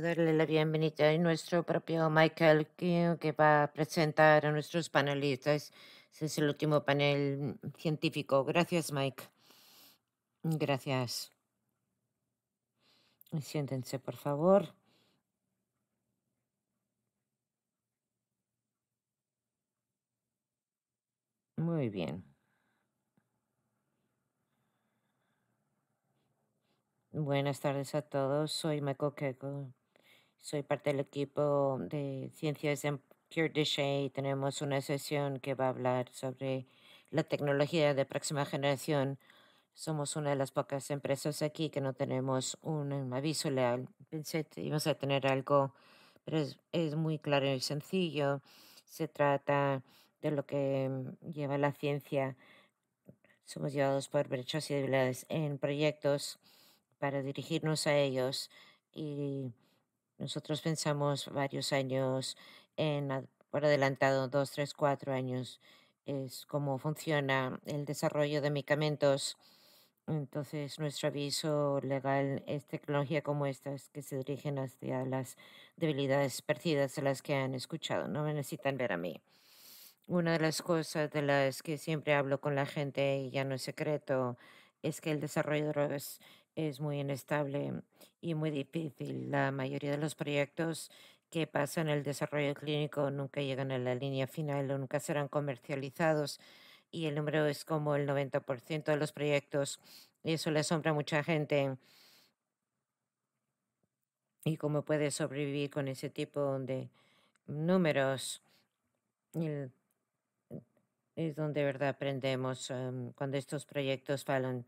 darle la bienvenida a nuestro propio Michael que va a presentar a nuestros panelistas. ese es el último panel científico. Gracias, Mike. Gracias. Siéntense, por favor. Muy bien. Buenas tardes a todos. Soy Michael Keiko, soy parte del equipo de Ciencias en Cure y tenemos una sesión que va a hablar sobre la tecnología de próxima generación. Somos una de las pocas empresas aquí que no tenemos un aviso leal. Pensé que íbamos a tener algo, pero es, muy claro y sencillo. Se trata de lo que mm, lleva la ciencia. Somos llevados por brechas y debilidades en proyectos para dirigirnos a ellos y nosotros pensamos varios años en por adelantado, dos, tres, cuatro años, es cómo funciona el desarrollo de medicamentos. Entonces, nuestro aviso legal es tecnología como estas que se dirigen hacia las debilidades perdidas de las que han escuchado. No me necesitan ver a mí. Una de las cosas de las que siempre hablo con la gente, y ya no es secreto, es que el desarrollo de drogas es muy inestable y muy difícil. La mayoría de los proyectos que pasan el desarrollo clínico nunca llegan a la línea final o nunca serán comercializados y el número es como el 90% de los proyectos y eso le asombra a mucha gente. ¿Y cómo puede sobrevivir con ese tipo de números? El, es donde de verdad aprendemos em, cuando estos proyectos fallan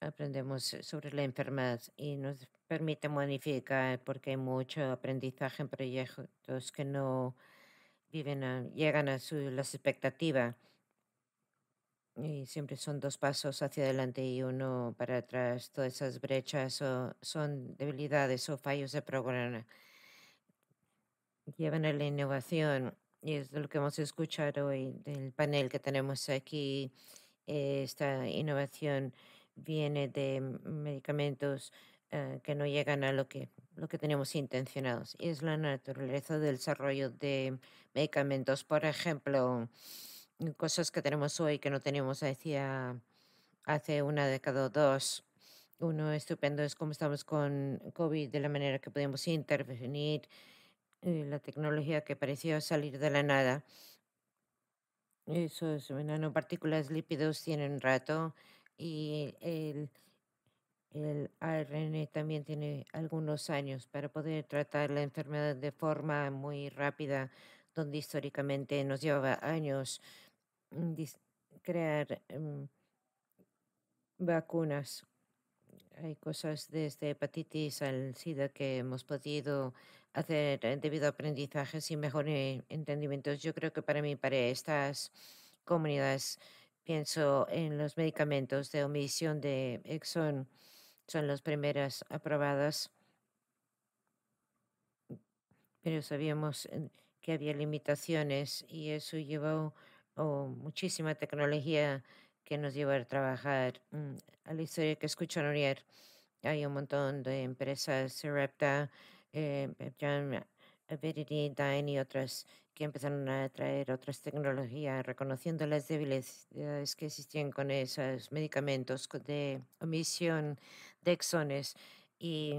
Aprendemos sobre la enfermedad y nos permite modificar porque hay mucho aprendizaje en proyectos que no viven llegan a su, las expectativas. Y siempre son dos pasos hacia adelante y uno para atrás. Todas esas brechas o, son debilidades o fallos de programa. Llevan a la innovación y es lo que hemos escuchado hoy del panel que tenemos aquí. Eh, esta innovación viene de medicamentos eh, que no llegan a lo que, lo que tenemos intencionados. Y es la naturaleza del desarrollo de medicamentos. Por ejemplo, cosas que tenemos hoy que no teníamos hace una década o dos. Uno estupendo es cómo estamos con COVID, de la manera que podemos intervenir eh, la tecnología que pareció salir de la nada. Esos nanopartículas lípidos tienen rato y el, el ARN también tiene algunos años para poder tratar la enfermedad de forma muy rápida, donde históricamente nos llevaba años mm, crear em, vacunas. Hay cosas desde hepatitis al SIDA que hemos podido hacer eh, debido a aprendizajes y mejores eh, entendimientos. Yo creo que para mí, para estas comunidades, pienso en los medicamentos de omisión de Exxon, son las primeras aprobadas, pero sabíamos eh, que había limitaciones y eso llevó a oh, muchísima tecnología que nos lleva a trabajar mm, a la historia que escucharon ayer. Hay un montón de empresas, Repta, eh, John Verity, y otras que empezaron a traer otras tecnologías, reconociendo las debilidades eh, que existían con esos medicamentos de omisión de exones y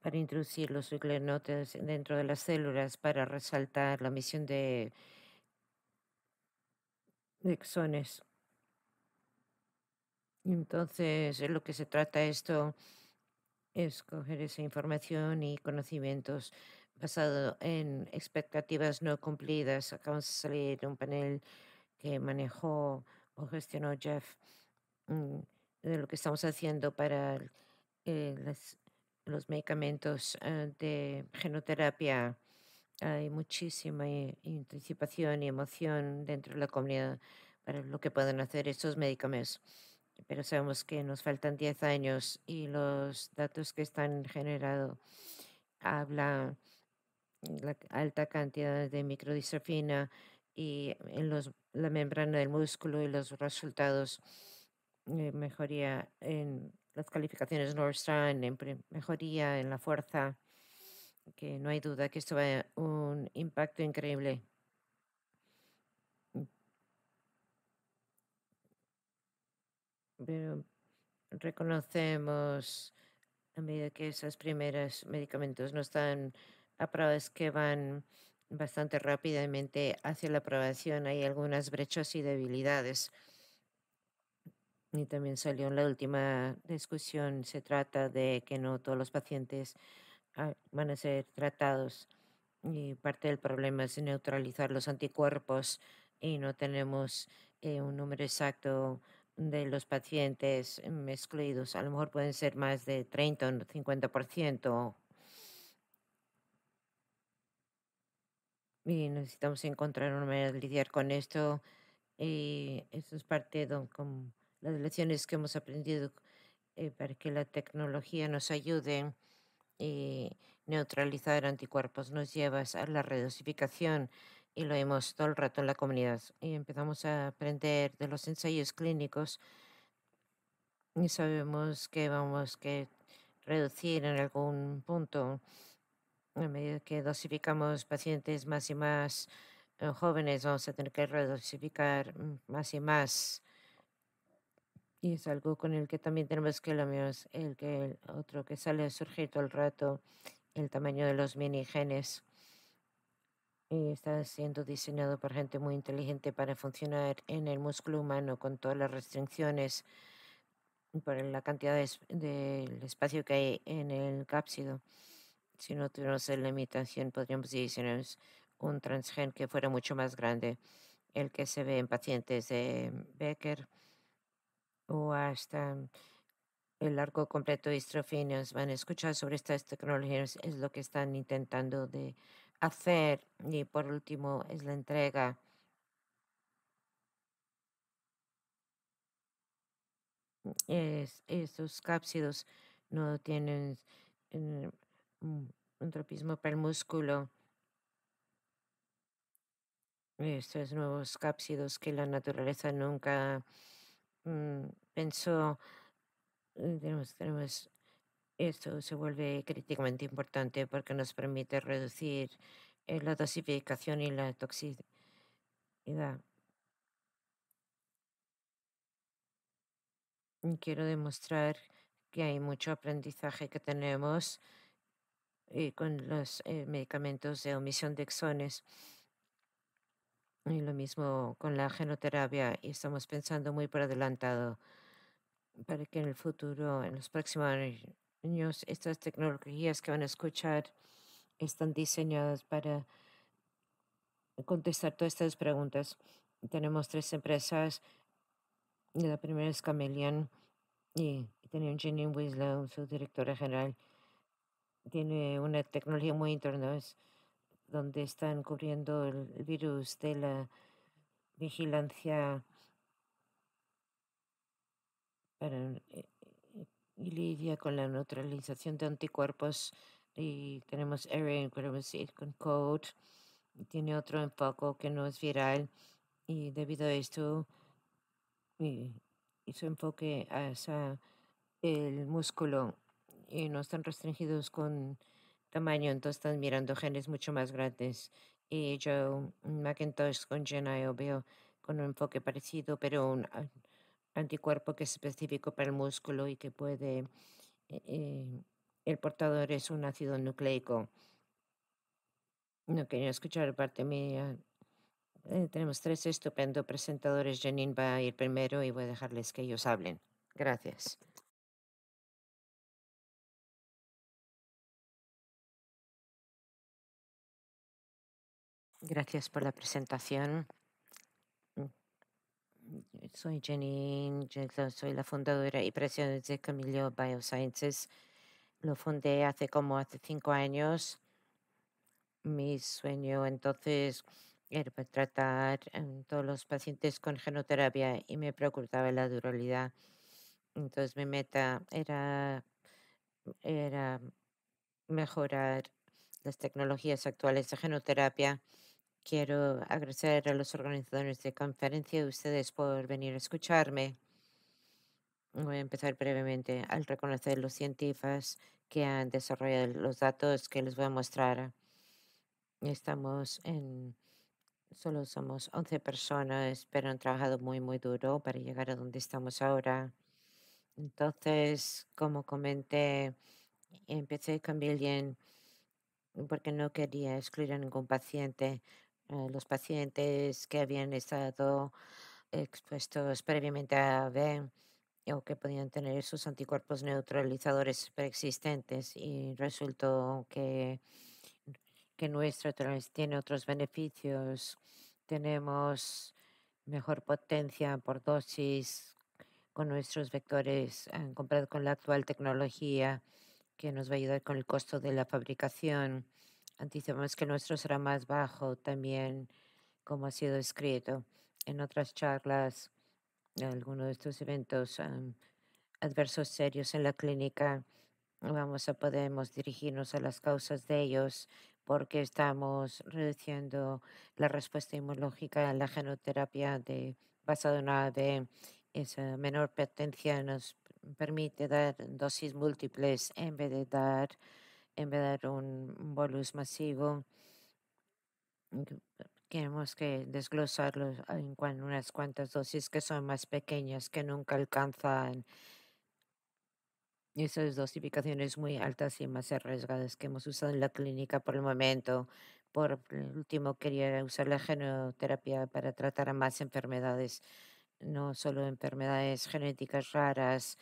para introducir los glenotes dentro de las células para resaltar la omisión de, exones. Entonces, lo que se trata esto Escoger esa información y conocimientos basado en expectativas no cumplidas. Acabamos de salir de un panel que manejó o gestionó Jeff mm, de lo que estamos haciendo para eh, los medicamentos eh, de genoterapia. Hay muchísima anticipación y emoción dentro de la comunidad para lo que pueden hacer estos medicamentos pero sabemos que nos faltan 10 años y los datos que están generados hablan la alta cantidad de microdistrofina y en la membrana del músculo y los resultados mejoría en las calificaciones Nordstrand, en mejoría en la fuerza, que no hay duda que esto va a un impacto increíble pero reconocemos a medida que esos primeros medicamentos no están aprobados que van bastante rápidamente hacia la aprobación. Hay algunas brechas y debilidades. Y también salió en la última discusión, se trata de que no todos los pacientes ah, van a ser tratados. Y parte del problema es neutralizar los anticuerpos y no tenemos eh, un número exacto de los pacientes excluidos, a lo mejor pueden ser más de 30 o 50%. Y necesitamos encontrar una manera de lidiar con esto. Y eso es parte de las lecciones que hemos aprendido eh, para que la tecnología nos ayude y neutralizar anticuerpos nos lleva a la redosificación y lo vimos todo el rato en la comunidad. Y empezamos a aprender de los ensayos clínicos y sabemos que vamos que reducir en algún punto a medida que dosificamos pacientes más y más eh, jóvenes vamos a tener que redosificar mm, más y más y es algo con el que también tenemos que lo el que el otro que sale a surgir todo el rato el tamaño de los genes eh, está siendo diseñado por gente muy inteligente para funcionar en el músculo humano con todas las restricciones por la cantidad del de, espacio que hay en el cápsido. Si no tuviéramos la limitación, podríamos diseñar un transgen que fuera mucho más grande, el que se ve en pacientes de Becker o hasta el arco completo de Van a escuchar sobre estas tecnologías, es lo que están intentando de hacer. Y por último es la entrega. Es, estos cápsidos no tienen un tropismo para el músculo. Estos nuevos cápsidos que la naturaleza nunca mm, pensó. Eh, tenemos, tenemos esto se vuelve críticamente importante porque nos permite reducir eh, la dosificación y la toxicidad. Quiero demostrar que hay mucho aprendizaje que tenemos eh, con los eh, medicamentos de omisión de exones. Y lo mismo con la genoterapia. Y estamos pensando muy por adelantado para que en el futuro, en los próximos años, estas tecnologías que van a escuchar están diseñadas para contestar todas estas preguntas. Tenemos tres empresas. La primera es Camelian y un Jenny Winslow, su directora general. Tiene una tecnología muy interna donde están cubriendo el virus de la vigilancia para eh, lidia con la neutralización de anticuerpos y tenemos Erin, podemos con Code, tiene otro enfoque que no es viral y debido a esto y, su enfoque hacia el músculo y no están restringidos con tamaño, entonces están mirando genes mucho más grandes. Y yo, Macintosh con yo veo con un enfoque parecido, pero un, anticuerpo que es específico para el músculo y que puede... Eh, eh, el portador es un ácido nucleico. No quería escuchar parte mía. Eh, tenemos tres estupendos presentadores. Janine va a ir primero y voy a dejarles que ellos hablen. Gracias. Gracias por la presentación. Soy Janine, soy la fundadora y presidenta de Camillo Biosciences. Lo fundé hace como hace cinco años. Mi sueño entonces era pues, tratar a em, todos los pacientes con genoterapia y me preocupaba la durabilidad. Entonces mi meta era, era mejorar las tecnologías actuales de genoterapia Quiero agradecer a los organizadores de conferencia y a ustedes por venir a escucharme. Voy a empezar brevemente al reconocer los científicos que han desarrollado los datos que les voy a mostrar. Estamos en, solo somos 11 personas, pero han trabajado muy, muy duro para llegar a donde estamos ahora. Entonces, como comenté, empecé con Billion porque no quería excluir a ningún paciente. Eh, los pacientes que habían estado expuestos previamente a B o que podían tener sus anticuerpos neutralizadores preexistentes y resultó que, que nuestro tiene otros beneficios. Tenemos mejor potencia por dosis con nuestros vectores ah, comparado con la actual tecnología que nos va a ayudar con el costo de la fabricación Anticipamos que nuestro será más bajo también, como ha sido escrito en otras charlas, en algunos de estos eventos adversos serios en la clínica. Vamos a podemos dirigirnos a las causas de ellos porque estamos reduciendo la respuesta inmunológica a la genoterapia de, basada en de Esa menor potencia nos permite dar dosis múltiples en vez de dar en vez de dar un bolus masivo, tenemos mm, que desglosarlo en unas cuantas dosis que son más pequeñas, que nunca alcanzan esas dosificaciones muy altas y más arriesgadas que hemos usado en la clínica por el momento. Por último, quería usar la genoterapia para tratar a más enfermedades, no solo enfermedades genéticas raras,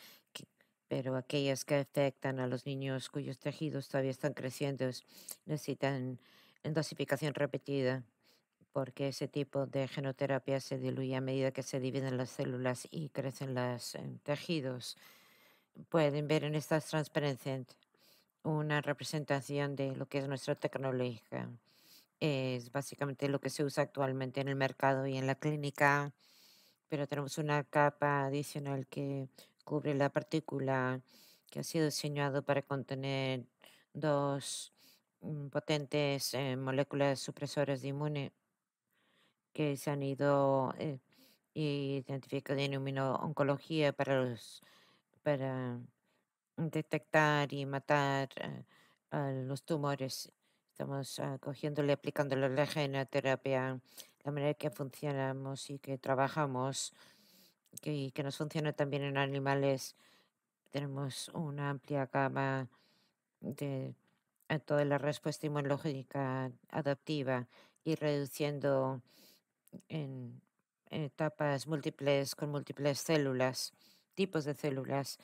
pero aquellas que afectan a los niños cuyos tejidos todavía están creciendo necesitan dosificación repetida porque ese tipo de genoterapia se diluye a medida que se dividen las células y crecen los em, tejidos. Pueden ver en estas transparencias una representación de lo que es nuestra tecnología. Es básicamente lo que se usa actualmente en el mercado y en la clínica, pero tenemos una capa adicional que cubre la partícula que ha sido diseñado para contener dos mm, potentes eh, moléculas supresoras de inmune que se han ido eh, identificando en inmunoncología para los para detectar y matar eh, los tumores. Estamos ah, cogiéndole, aplicándole la genoterapia, la manera que funcionamos y que trabajamos que que nos funciona también en animales. Tenemos una amplia gama de eh, toda la respuesta inmunológica adaptiva y reduciendo en, etapas múltiples con múltiples células, tipos de células.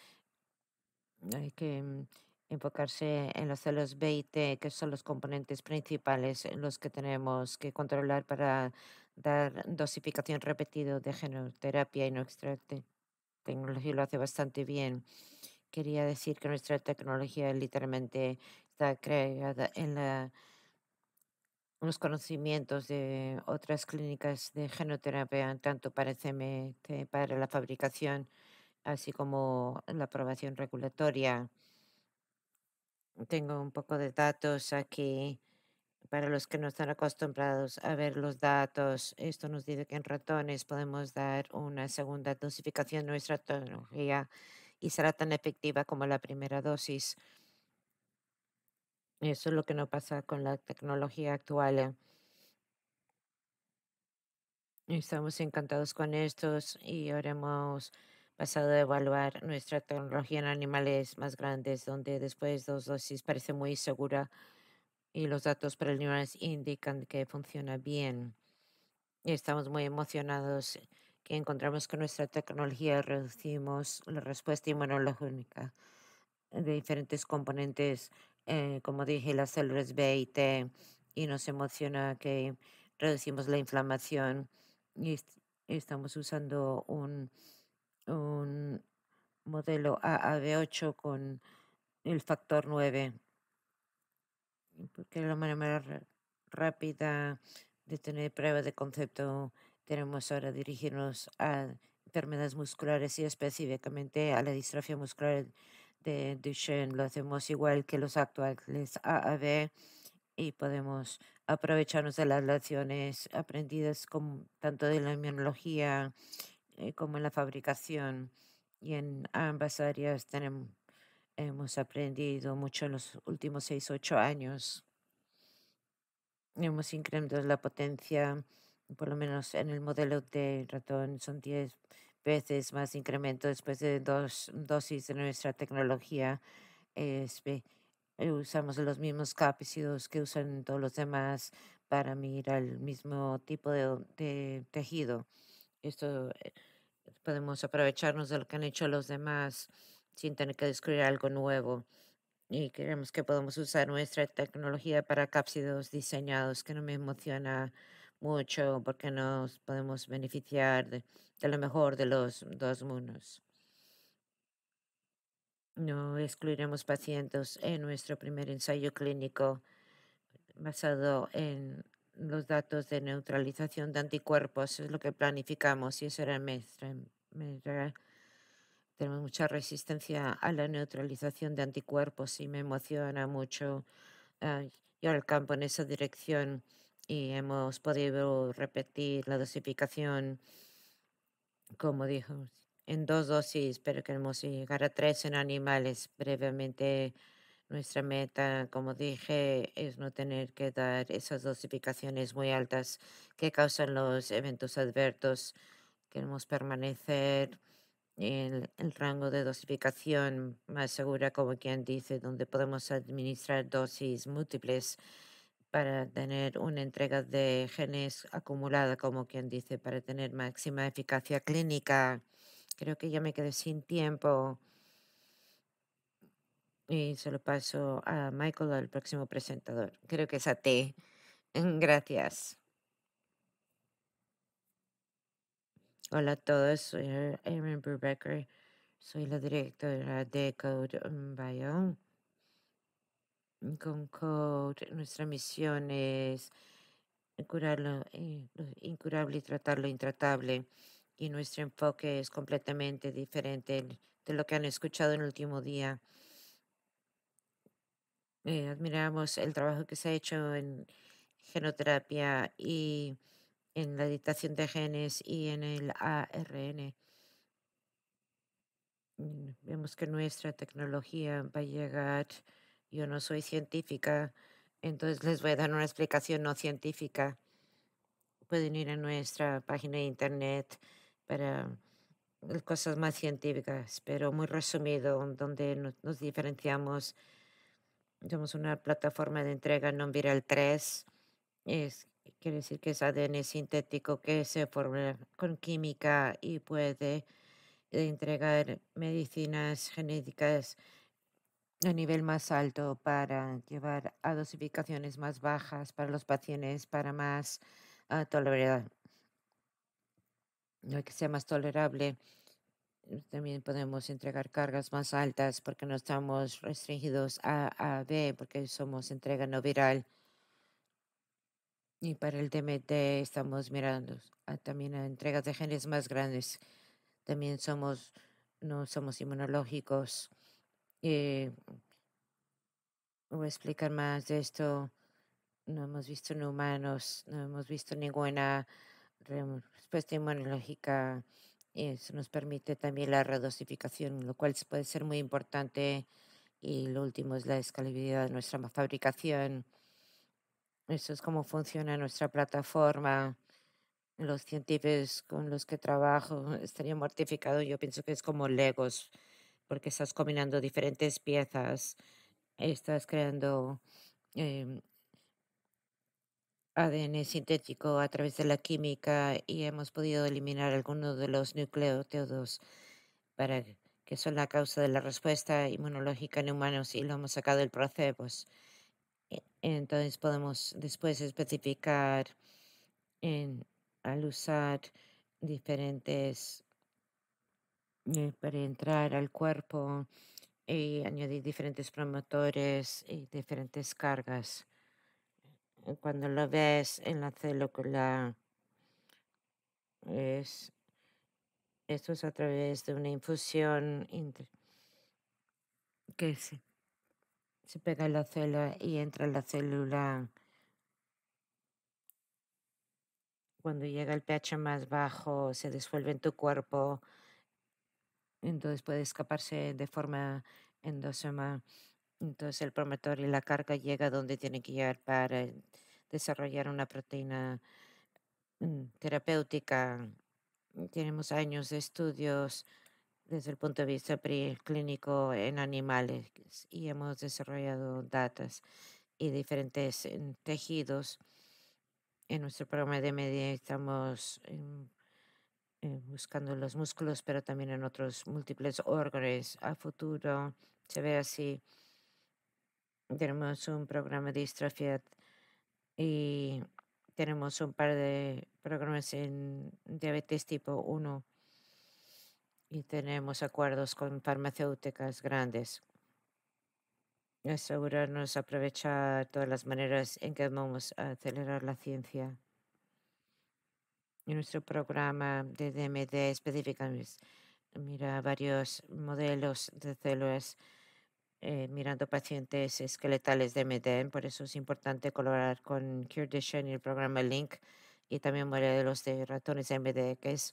Hay que mm, enfocarse en los celos B y T, que son los componentes principales en los que tenemos que controlar para dar dosificación repetida de genoterapia y nuestra tecnología lo hace bastante bien. Quería decir que nuestra tecnología literalmente está creada en la unos conocimientos de otras clínicas de genoterapia, tanto para CMT, para la fabricación, así como la aprobación regulatoria. Tengo un poco de datos aquí para los que no están acostumbrados a ver los datos, esto nos dice que en ratones podemos dar una segunda dosificación de nuestra tecnología y será tan efectiva como la primera dosis. Eso es lo que no pasa con la tecnología actual. Estamos encantados con estos y ahora hemos pasado a evaluar nuestra tecnología en animales más grandes, donde después dos dosis parece muy segura y los datos preliminares indican que funciona bien. estamos muy emocionados que encontramos que nuestra tecnología reducimos la respuesta inmunológica de diferentes componentes, eh, como dije, las células B y T, y nos emociona que reducimos la inflamación y estamos usando un, un modelo AAV8 con el factor 9 porque pues, la manera rápida de tener pruebas de concepto tenemos ahora dirigirnos a enfermedades musculares y específicamente a la distrofia muscular de Duchenne. Lo hacemos igual que los actuales AAB y podemos aprovecharnos de las lecciones aprendidas tanto de la inmunología eh, como en la fabricación. Y en ambas áreas tenemos Hemos aprendido mucho en los últimos seis, ocho años. Hemos incrementado la potencia, por lo menos en el modelo de ratón, son diez veces más incremento después de dos dosis de nuestra tecnología. Este, eh, usamos los mismos cápsidos que usan todos los demás para mirar el mismo tipo de, de, tejido. Esto eh, podemos aprovecharnos de lo que han hecho los demás sin tener que descubrir algo nuevo. Y queremos que podamos usar nuestra tecnología para cápsidos diseñados, que no me emociona mucho porque nos podemos beneficiar de, lo mejor de los dos mundos. No excluiremos pacientes en nuestro primer ensayo clínico basado en los datos de neutralización de anticuerpos. Es lo que planificamos y eso era nuestra tenemos mucha resistencia a la neutralización de anticuerpos y me emociona mucho ir ah, al campo en esa dirección y hemos podido repetir la dosificación, como dijo, en dos dosis, pero queremos llegar a tres en animales brevemente. Nuestra meta, como dije, es no tener que dar esas dosificaciones muy altas que causan los eventos adversos. Queremos permanecer el, rango de dosificación más segura, como quien dice, donde podemos administrar dosis múltiples para tener una entrega de genes acumulada, como quien dice, para tener máxima eficacia clínica. Creo que ya me quedé sin tiempo y se lo paso a Michael, al próximo presentador. Creo que es a ti. Gracias. Hola a todos, soy Erin eh, Brubecker, soy la directora de Code Bio. Con Code, nuestra misión es curar eh, lo incurable y tratar lo intratable. Y nuestro enfoque es completamente diferente de lo que han escuchado en el último día. Eh, admiramos el trabajo que se ha hecho en genoterapia y en la editación de genes y en el ARN. Mm, vemos que nuestra tecnología va a llegar. Yo no soy científica, entonces les voy a dar una explicación no científica. Pueden ir a nuestra página de internet para cosas más científicas, pero muy resumido, donde nos, diferenciamos. Tenemos una plataforma de entrega Non viral 3. Es Quiere decir que es ADN sintético que se forma con química y puede eh, entregar medicinas genéticas a nivel más alto para llevar a dosificaciones más bajas para los pacientes, para más uh, ah, tolerabilidad. Que sea más tolerable, también podemos entregar cargas más altas porque no estamos restringidos a A, B, porque somos entrega no viral. Y para el TMT estamos mirando también a entregas de genes más grandes. También somos, no somos inmunológicos. Eh, voy a explicar más de esto. No hemos visto en humanos, no hemos visto ninguna respuesta inmunológica. Eso eh, nos permite también la redosificación, lo cual puede ser muy importante. Y lo último es la escalabilidad de nuestra fabricación. Eso es cómo funciona nuestra plataforma. Los científicos con los que trabajo estarían mortificados. Yo pienso que es como Legos, porque estás combinando diferentes piezas, estás creando em, ADN sintético a través de la química y hemos podido eliminar algunos de los nucleótidos para que son la causa de la respuesta inmunológica en humanos y lo hemos sacado del placebo. Pues, e-, entonces podemos después especificar al usar diferentes eh, para entrar al cuerpo y añadir diferentes promotores y diferentes cargas. Eh, cuando lo ves en la célula, es, esto es a través de una infusión que se se pega en la célula y entra en la célula. Cuando llega el pH más bajo, se disuelve en tu cuerpo, entonces puede escaparse de forma endosoma. Entonces el promotor y la carga llega donde tiene que llegar para desarrollar una proteína mm, terapéutica. Tenemos años de estudios desde el punto de vista clínico en animales y hemos desarrollado datos y diferentes tejidos. En nuestro programa de media estamos buscando los músculos, pero también en otros múltiples órganos. A futuro se ve así. Tenemos un programa de distrofia y tenemos un par de programas en diabetes tipo 1 y tenemos acuerdos con farmacéuticas grandes. Asegurarnos, aprovechar todas las maneras en que vamos a acelerar la ciencia. En nuestro programa de DMD específicamente mira varios modelos de células eh, mirando pacientes esqueletales de md Por eso es importante colaborar con CureDition y el programa LINK y también modelos de ratones de MD, que es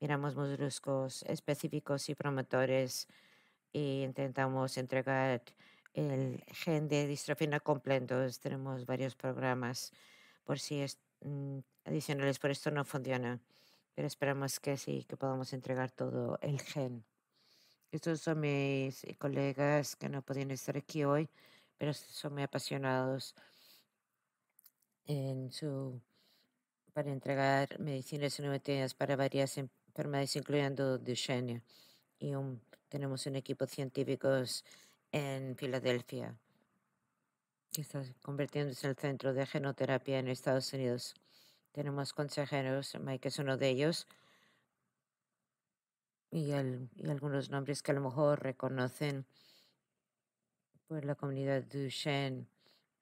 miramos moluscos específicos y promotores e intentamos entregar el gen de distrofina completo. Tenemos varios programas por si mm, adicionales por esto no funciona, pero esperamos que sí, que podamos entregar todo el gen. Estos son mis colegas que no podían estar aquí hoy, pero son muy apasionados en su para entregar medicinas y innovativas para varias empresas incluyendo Duchenne. Y tenemos un equipo científico científicos en Filadelfia que está convirtiéndose en el centro de genoterapia en Estados Unidos. Tenemos consejeros, Mike es uno de ellos, y, y algunos nombres que a lo mejor reconocen por la comunidad Duchenne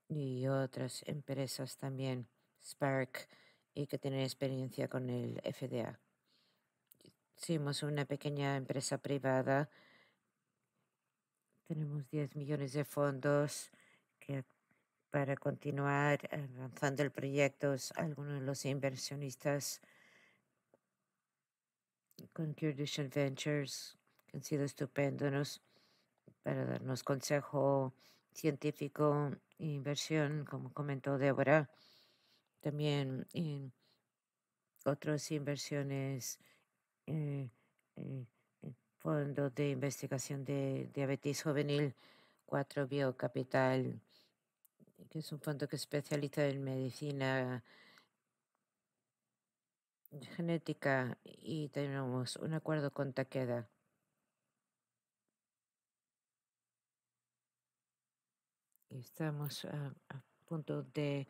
y otras empresas también, Spark, y que tienen experiencia con el FDA. Somos una pequeña empresa privada. Tenemos 10 millones de fondos que para continuar avanzando el proyecto. Algunos de los inversionistas con Kurdish Ventures han sido estupendos para darnos consejo científico e inversión, como comentó Débora. También en otras inversiones eh, eh, eh, fondo de Investigación de Diabetes Juvenil, 4 Biocapital, que es un fondo que especializa en medicina genética y tenemos un acuerdo con Taqueda. Estamos a punto de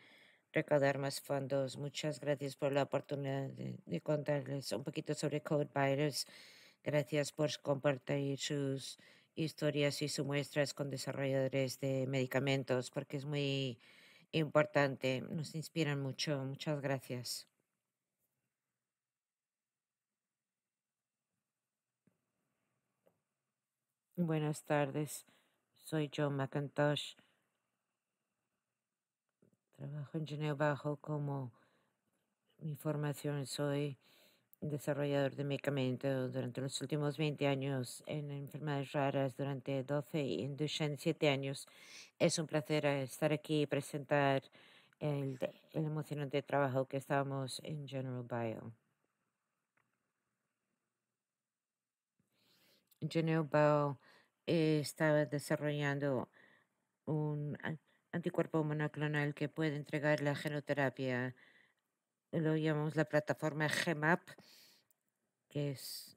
recaudar más fondos. Muchas gracias por la oportunidad de, contarles un poquito sobre Code Virus. Gracias por compartir sus historias y sus muestras con desarrolladores de medicamentos, porque es muy importante. Nos inspiran mucho. Muchas gracias. Buenas tardes. Soy John McIntosh. Trabajo en Bajo como mi formación. Soy desarrollador de medicamentos durante los últimos 20 años en enfermedades raras, durante 12 y en Duchenne 7 años. Es un placer eh, estar aquí y presentar el, el emocionante trabajo que estamos en General Bio. General Bio eh, estaba desarrollando un anticuerpo monoclonal que puede entregar la genoterapia. Lo llamamos la plataforma GMAP que es,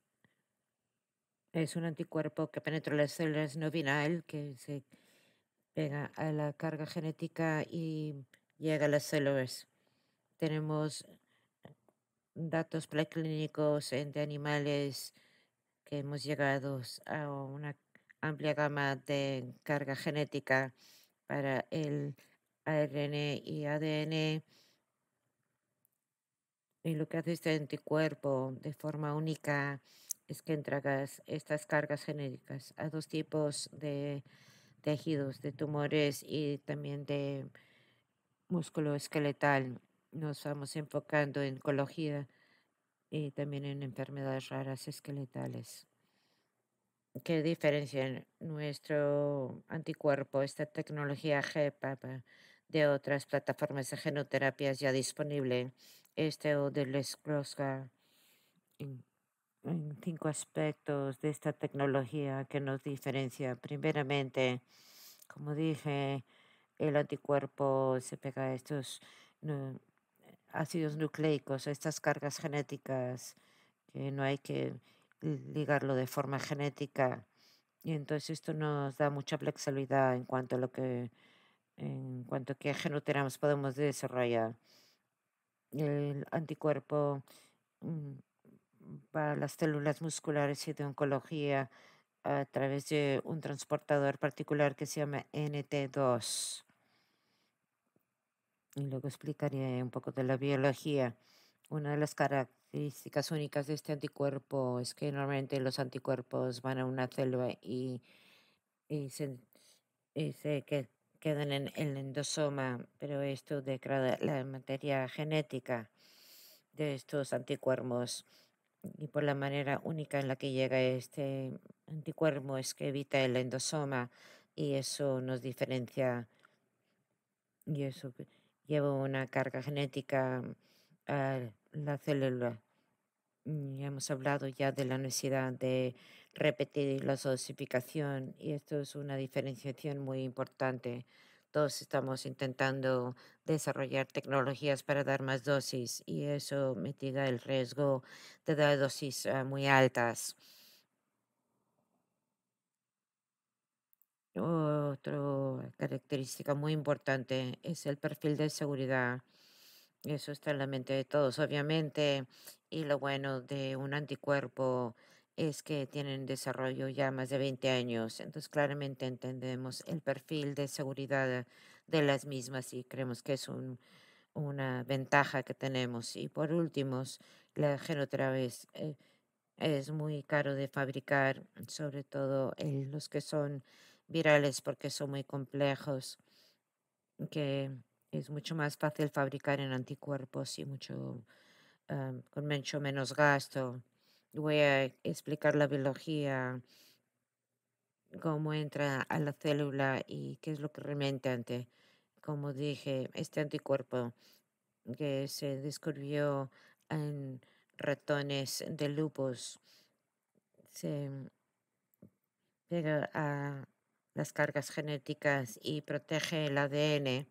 es un anticuerpo que penetra las células no vinal que se pega a la carga genética y llega a las células. Tenemos datos preclínicos de animales que hemos llegado a una amplia gama de carga genética para el ARN y ADN y lo que hace este anticuerpo de forma única es que entregas estas cargas genéticas a dos tipos de tejidos, de tumores y también de músculo esqueletal. Nos vamos enfocando en ecología y también en enfermedades raras esqueletales que diferencian nuestro anticuerpo, esta tecnología GPA ah, de otras plataformas de genoterapias ya disponibles. Este o del en, en cinco aspectos de esta tecnología que nos diferencia. Primeramente, como dije, el anticuerpo se pega a estos ácidos nucleicos, a estas cargas genéticas que no hay que ligarlo de forma genética y entonces esto nos da mucha flexibilidad en cuanto a lo que en cuanto a qué genoterapia podemos desarrollar el anticuerpo mm, para las células musculares y de oncología a través de un transportador particular que se llama NT2. Y luego explicaría un poco de la biología. Una de las características características únicas de este anticuerpo es que normalmente los anticuerpos van a una célula y, y se, se que, quedan en el endosoma, pero esto degrada la materia genética de estos anticuermos y por la manera única en la que llega este anticuerpo es que evita el endosoma y eso nos diferencia y eso lleva una carga genética la célula. Hemos hablado ya de la necesidad de repetir la dosificación y esto es una diferenciación muy importante. Todos estamos intentando desarrollar tecnologías para dar más dosis y eso mitiga el riesgo de dar dosis ah, muy altas. Otra característica muy importante es el perfil de seguridad. Eso está en la mente de todos, obviamente. Y lo bueno de un anticuerpo es que tienen desarrollo ya más de 20 años. Entonces, claramente entendemos el perfil de seguridad de las mismas y creemos que es una ventaja que tenemos. Y por último, la genoterapia es, eh, es muy caro de fabricar, sobre todo en los que son virales porque son muy complejos. Que es mucho más fácil fabricar en anticuerpos y mucho, ah, con mucho menos gasto. Voy a explicar la biología, cómo entra a la célula y qué es lo que realmente ante. Como dije, este anticuerpo que se descubrió en ratones de lupus se pega a las cargas genéticas y protege el ADN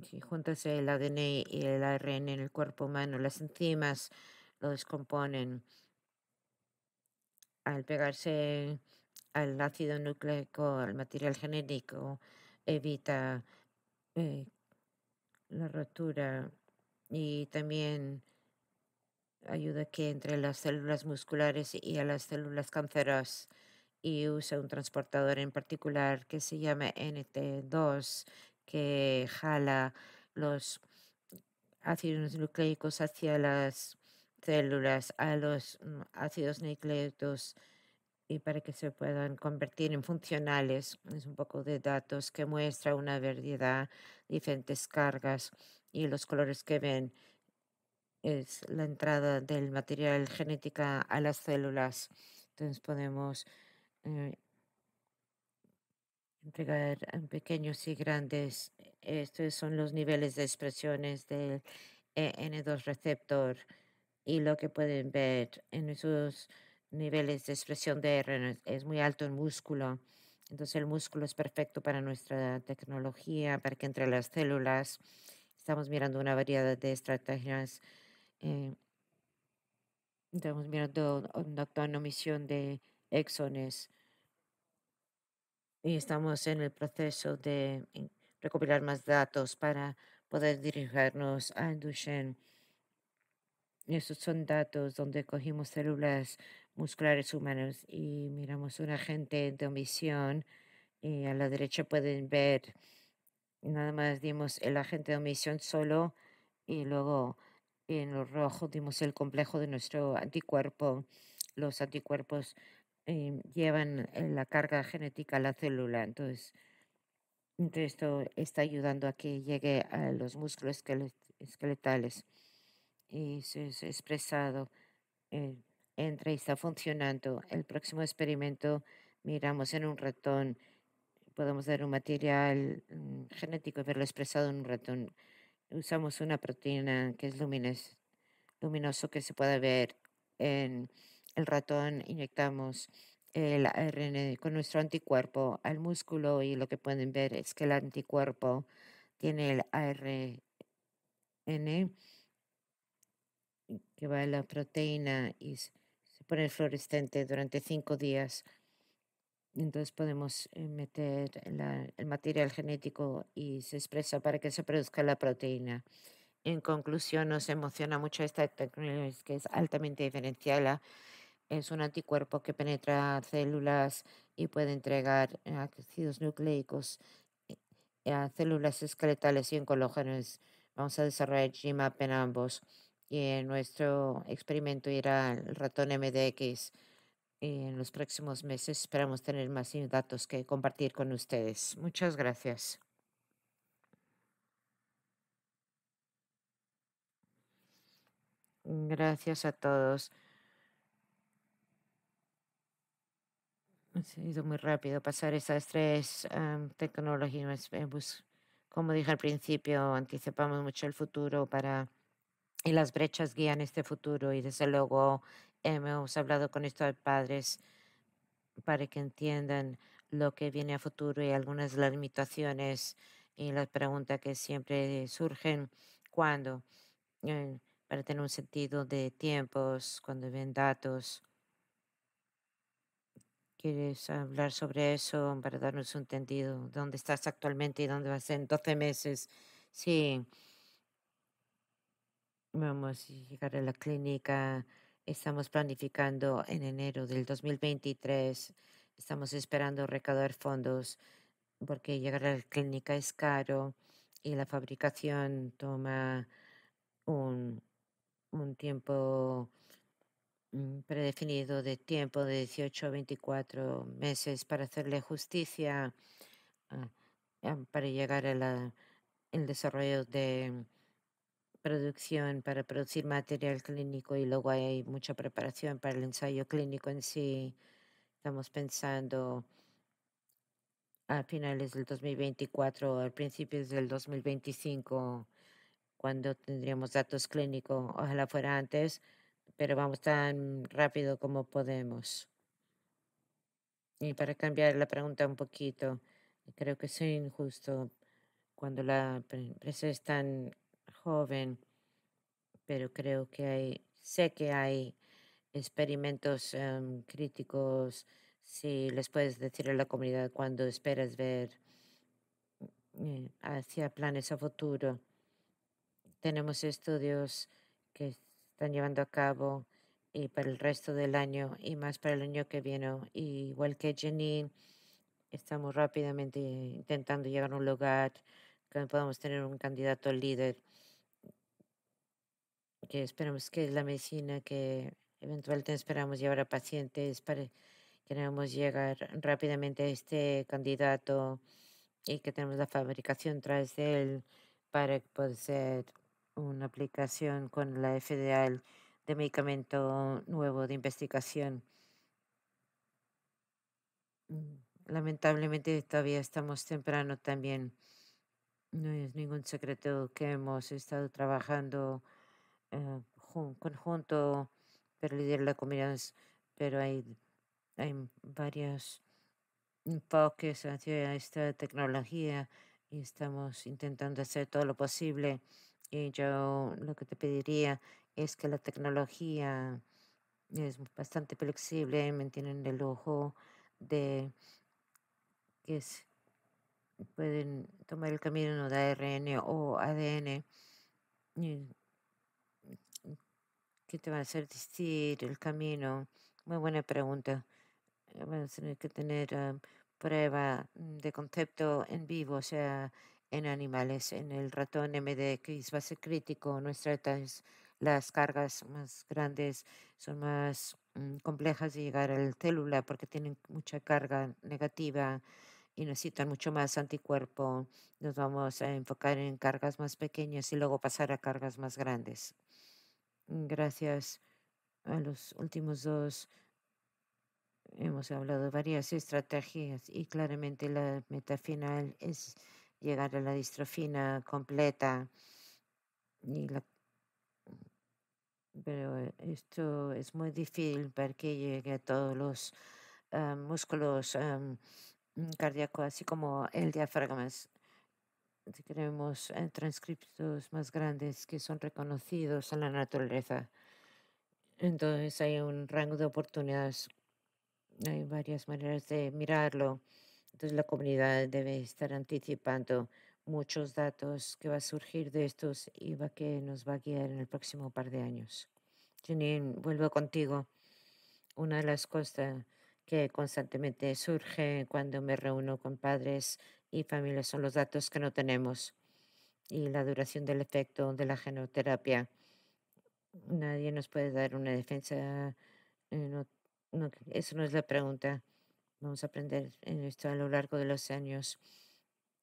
si juntas el ADN y el ARN en el cuerpo humano, las enzimas lo descomponen. Al pegarse al ácido nucleico, al material genético, evita eh, la rotura y también ayuda que entre las células musculares y a las células cancerosas y usa un transportador en particular que se llama NT2 que jala los ácidos nucleicos hacia las células, a los mm, ácidos nucleicos y para que se puedan convertir en funcionales. Es un poco de datos que muestra una variedad, diferentes cargas y los colores que ven es la entrada del material genética a las células. Entonces podemos eh, entregar en eh, pequeños y grandes. Eh, estos son los niveles de expresiones del n 2 receptor y lo que pueden ver en esos niveles de expresión de R es muy alto en músculo. Entonces el músculo es perfecto para nuestra tecnología, para que entre las células. Estamos mirando una variedad de estrategias. Eh, estamos mirando una omisión de exones y estamos en el proceso de recopilar más datos para poder dirigirnos a Duchenne. Esos son datos donde cogimos células musculares humanas y miramos un agente de omisión. Y a la derecha pueden ver, nada más dimos el agente de omisión solo y luego en lo rojo dimos el complejo de nuestro anticuerpo. Los anticuerpos Em, eh, llevan la carga genética a la célula. Entonces, entonces, esto está ayudando a que llegue a los músculos esqueletales y eh, se es expresado. entre eh, entra y está funcionando. El próximo experimento miramos en un ratón, podemos dar un material mm, genético y verlo expresado en un ratón. Usamos una proteína que es luminoso, luminoso que se puede ver en el ratón inyectamos el ARN con nuestro anticuerpo al músculo y lo que pueden ver es que el anticuerpo tiene el ARN que va a la proteína y se pone fluorescente durante cinco días. Entonces podemos eh, meter el material genético y se expresa para que se produzca la proteína. En conclusión, nos emociona mucho esta tecnología que es altamente diferenciada es un anticuerpo que penetra células y puede entregar eh, ácidos nucleicos eh, eh, a células esqueletales y en Vamos a desarrollar GMAP en ambos. Y en nuestro experimento irá el ratón MDX. en los próximos meses esperamos tener más datos que compartir con ustedes. Muchas gracias. Gracias a todos. ha sido muy rápido pasar esas tres um, tecnologías. Eh, pues, como dije al principio, anticipamos mucho el futuro para y las brechas guían este futuro y desde luego em, hemos hablado con estos padres para que entiendan lo que viene a futuro y algunas de las limitaciones y las preguntas que siempre surgen cuando eh, para tener un sentido de tiempos, cuando ven datos ¿Quieres hablar sobre eso para darnos un entendido? ¿Dónde estás actualmente y dónde vas en 12 meses? Sí. Vamos a llegar a la clínica. Estamos planificando en enero del 2023. Estamos esperando recaudar fondos porque llegar a la clínica es caro y la fabricación toma un, un tiempo Mm, predefinido de tiempo de 18 a 24 meses para hacerle justicia, ah, ah, para llegar al desarrollo de producción, para producir material clínico y luego hay mucha preparación para el ensayo clínico en sí. Estamos pensando a finales del 2024, a principios del 2025, cuando tendríamos datos clínicos, ojalá fuera antes pero vamos tan rápido como podemos. Y para cambiar la pregunta un poquito, creo que es injusto cuando la empresa es tan joven, pero creo que hay, sé que hay experimentos em, críticos, si les puedes decir a la comunidad cuando esperas ver eh, hacia planes a futuro. Tenemos estudios que están llevando a cabo y para el resto del año y más para el año que viene. igual que jenny estamos rápidamente intentando llegar a un lugar que podamos tener un candidato líder que esperamos que es la medicina que eventualmente esperamos llevar a pacientes para queremos llegar rápidamente a este candidato y que tenemos la fabricación tras él para poder ser una aplicación con la FDA de medicamento nuevo de investigación. Mm, lamentablemente todavía estamos temprano también. No es ningún secreto que hemos estado trabajando eh, conjunto para liderar la comunidad, pero hay, hay varios enfoques hacia esta tecnología y estamos intentando hacer todo lo posible y yo lo que te pediría es que la tecnología es bastante flexible, me mantienen el ojo de que pueden tomar el camino de ARN o ADN ¿qué te va a hacer decir el camino. Muy buena pregunta. Vamos a tener que tener ah, prueba mm, de concepto en vivo, o sea, en animales. En el ratón MDX va a ser crítico. Nuestras las cargas más grandes son más mm, complejas de llegar a la célula porque tienen mucha carga negativa y necesitan mucho más anticuerpo. Nos vamos a enfocar en cargas más pequeñas y luego pasar a cargas más grandes. Gracias a los últimos dos hemos hablado de varias estrategias y claramente la meta final es llegar a la distrofina completa. Pero eh, esto es muy difícil para que llegue a todos los eh, músculos em, cardíacos, así como el diafragma. Si queremos eh, transcriptos más grandes que son reconocidos en la naturaleza. Entonces hay un rango de oportunidades, hay varias maneras de mirarlo. Entonces la comunidad debe estar anticipando muchos datos que va a surgir de estos y va que nos va a guiar en el próximo par de años. Janine, vuelvo contigo. Una de las cosas que constantemente surge cuando me reúno con padres y familias son los datos que no tenemos y la duración del efecto de la genoterapia. Nadie nos puede dar una defensa. Eh, no, eso no es la pregunta. Vamos a aprender en esto a lo largo de los años.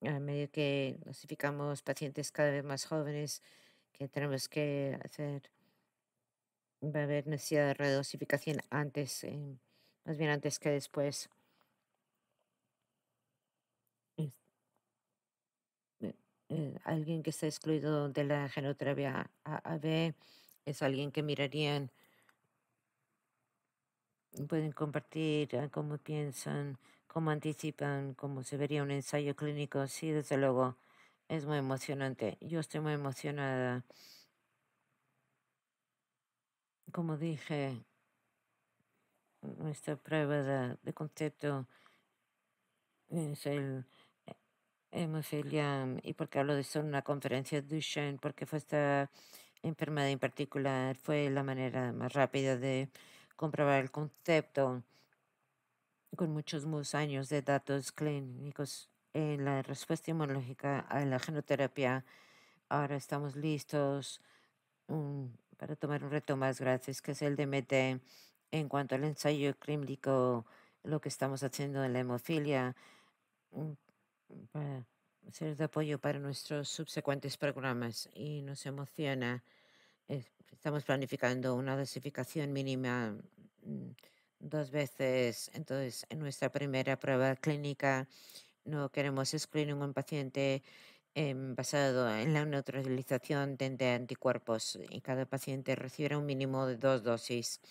A medida que dosificamos pacientes cada vez más jóvenes, que tenemos que hacer, va a haber necesidad de redosificación antes, eh, más bien antes que después. Eh, eh, alguien que está excluido de la genoterapia AAB es alguien que mirarían pueden compartir ah, cómo piensan, cómo anticipan, cómo se vería un ensayo clínico. Sí, desde luego, es muy emocionante. Yo estoy muy emocionada. Como dije, nuestra prueba de, concepto es el eh, hemofilia. ¿Y porque hablo de eso en una conferencia de Duchenne? Porque fue esta enfermedad en particular, fue la manera más rápida de comprobar el concepto con muchos años de datos clínicos en la respuesta inmunológica a la genoterapia. Ahora estamos listos para tomar un reto más gracias, que es el de DMT. En cuanto al ensayo clínico, lo que estamos haciendo en la hemofilia, para ser de apoyo para nuestros subsecuentes programas y nos emociona. Estamos planificando una dosificación mínima mm, dos veces. Entonces, en nuestra primera prueba clínica no queremos excluir ningún paciente em, basado en la neutralización de anticuerpos y cada paciente recibirá un mínimo de dos dosis.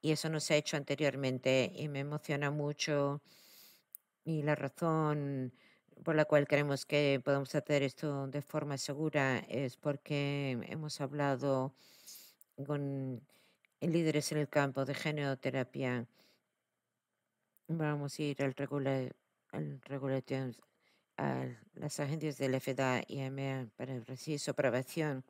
Y eso no se ha hecho anteriormente y me emociona mucho y la razón por la cual creemos que podemos hacer esto de forma segura es porque hemos hablado con líderes en el campo de genoterapia. Vamos a ir al a las agencias del FDA y EMEA para recibir su aprobación.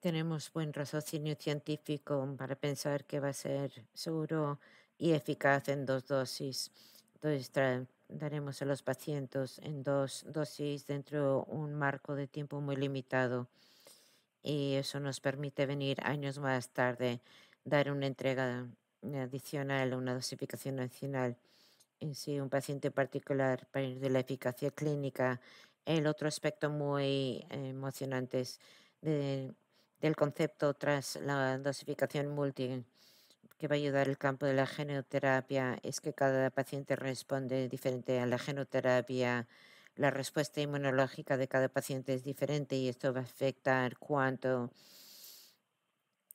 Tenemos buen raciocinio científico para pensar que va a ser seguro y eficaz en dos dosis. Entonces, daremos a los pacientes en dos dosis dentro de un marco de tiempo muy limitado y eso nos permite venir años más tarde, dar una entrega adicional, una dosificación adicional. En eh, sí, un paciente particular para ir de la eficacia clínica. El otro aspecto muy eh, emocionante es del concepto tras la dosificación multi que va a ayudar el campo de la genoterapia es que cada paciente responde diferente a la genoterapia la respuesta inmunológica de cada paciente es diferente y esto va a afectar cuánto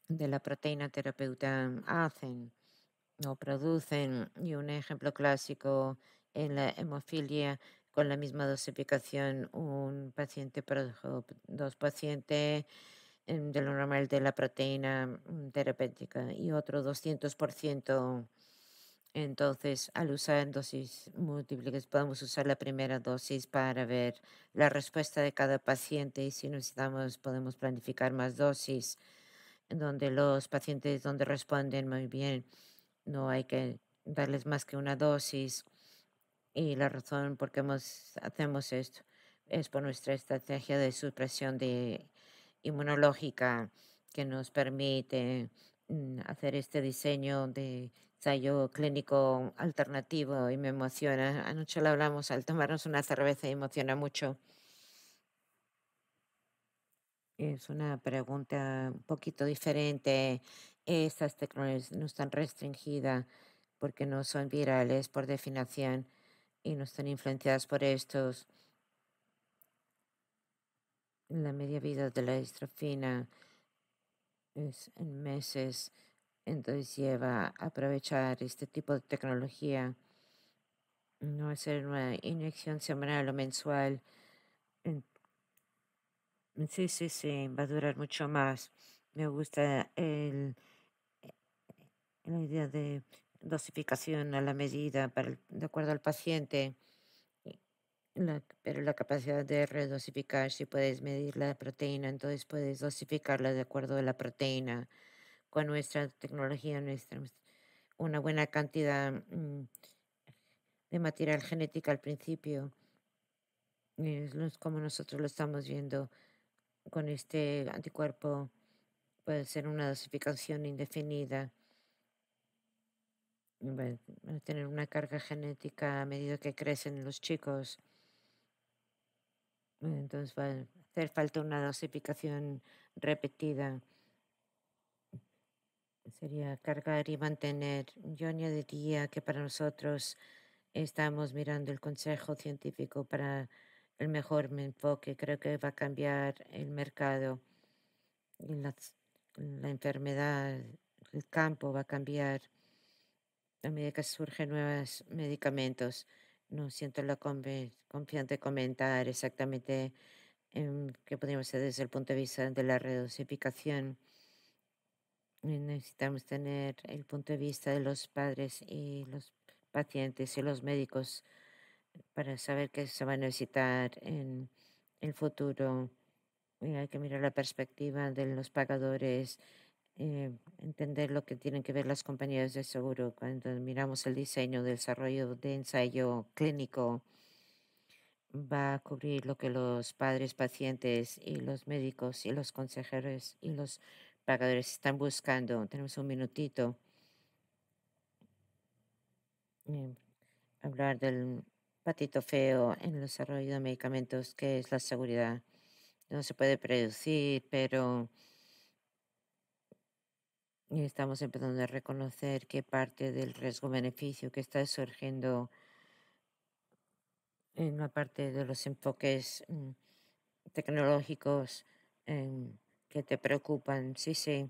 de la proteína terapeuta hacen o producen. Y un ejemplo clásico en la hemofilia, con la misma dosificación, un paciente produjo dos pacientes mm, de lo normal de la proteína mm, terapéutica y otro 200% entonces, al usar dosis múltiples, podemos usar la primera dosis para ver la respuesta de cada paciente y si necesitamos, podemos planificar más dosis, en donde los pacientes donde responden muy bien, no hay que darles más que una dosis. Y la razón por qué hemos, hacemos esto es por nuestra estrategia de supresión de inmunológica que nos permite mm, hacer este diseño de o clínico alternativo y me emociona. Anoche lo hablamos al tomarnos una cerveza y emociona mucho. Es una pregunta un poquito diferente. Estas tecnologías no están restringidas porque no son virales por definición y no están influenciadas por estos. La media vida de la distrofina es en meses entonces lleva a aprovechar este tipo de tecnología, no hacer una inyección semanal o mensual. Sí, sí, sí, va a durar mucho más. Me gusta el, la idea de dosificación a la medida de acuerdo al paciente, pero la capacidad de redosificar, si puedes medir la proteína, entonces puedes dosificarla de acuerdo a la proteína con nuestra tecnología, nuestra, una buena cantidad mm, de material genético al principio, como nosotros lo estamos viendo con este anticuerpo, puede ser una dosificación indefinida, a tener una carga genética a medida que crecen los chicos. Entonces va a hacer falta una dosificación repetida sería cargar y mantener. Yo añadiría que para nosotros estamos mirando el consejo científico para el mejor enfoque. Creo que va a cambiar el mercado, la, enfermedad, el campo va a cambiar a medida que surgen nuevos medicamentos. No siento la confianza de comentar exactamente em, qué podríamos hacer desde el punto de vista de la redosificación. Eh, necesitamos tener el punto de vista de los padres y los pacientes y los médicos para saber qué se va a necesitar en el futuro. Y hay que mirar la perspectiva de los pagadores, eh, entender lo que tienen que ver las compañías de seguro. Cuando miramos el diseño del desarrollo de ensayo clínico, va a cubrir lo que los padres, pacientes y los médicos y los consejeros y los pagadores están buscando. Tenemos un minutito. Em, hablar del patito feo en el desarrollo de medicamentos, que es la seguridad. No se puede producir pero estamos empezando a reconocer que parte del riesgo-beneficio que está surgiendo en una parte de los enfoques mm, tecnológicos. Em, que te preocupan. Sí, sí.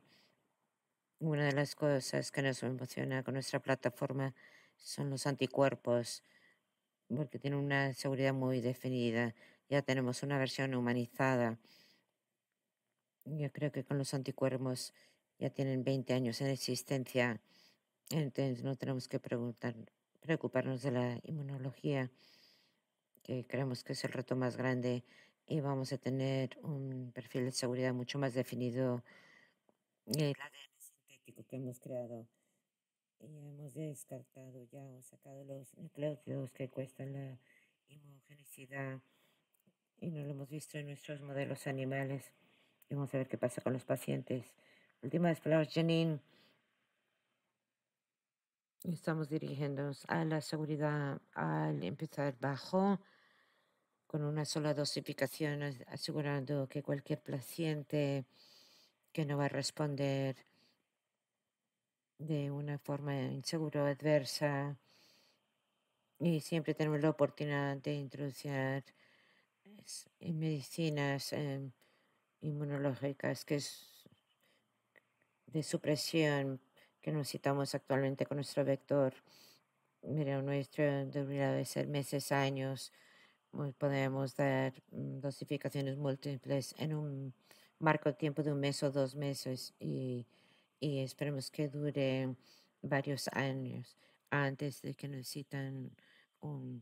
Una de las cosas que nos emociona con nuestra plataforma son los anticuerpos, porque tienen una seguridad muy definida. Ya tenemos una versión humanizada. Yo creo que con los anticuerpos ya tienen 20 años en existencia. Entonces no tenemos que preocuparnos de la inmunología, que creemos que es el reto más grande y vamos a tener un perfil de seguridad mucho más definido. Eh, el ADN sintético que hemos creado y hemos descartado ya o sacado los nucleótidos que cuestan la inmunogenicidad y no lo hemos visto en nuestros modelos animales. Y vamos a ver qué pasa con los pacientes. última palabras, Janine. Estamos dirigiéndonos a la seguridad al empezar bajo con una sola dosificación, asegurando que cualquier paciente que no va a responder de una forma insegura o adversa. Y siempre tenemos la oportunidad de introducir medicinas em, inmunológicas que es de supresión que necesitamos actualmente con nuestro vector. Mira, nuestro debería de ser meses, años pues, podemos dar mm, dosificaciones múltiples en un marco de tiempo de un mes o dos meses y, esperemos que dure varios años antes de que necesitan un,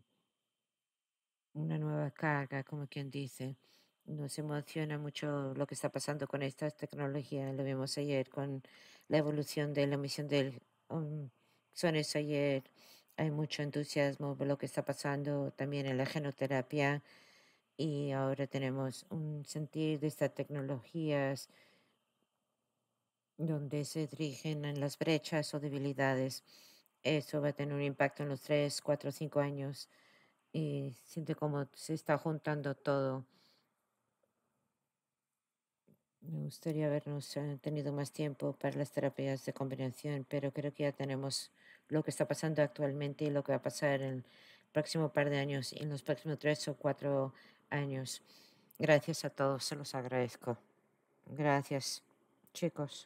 una nueva carga, como quien dice. Nos emociona mucho lo que está pasando con esta tecnología. Lo vimos ayer con la evolución de la emisión del um, sones ayer hay mucho entusiasmo por lo que está pasando también en la genoterapia y ahora tenemos un sentir de estas tecnologías donde se dirigen en las brechas o debilidades. Eso va a tener un impacto en los 3, 4, cinco años y siente como se está juntando todo. Me gustaría habernos eh, tenido más tiempo para las terapias de combinación, pero creo que ya tenemos lo que está pasando actualmente y lo que va a pasar en el próximo par de años en los próximos tres o cuatro años. Gracias a todos, se los agradezco. Gracias, chicos.